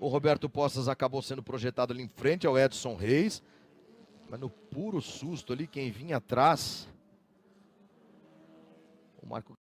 O Roberto Postas acabou sendo projetado ali em frente ao Edson Reis. Mas no puro susto ali, quem vinha atrás. O Marco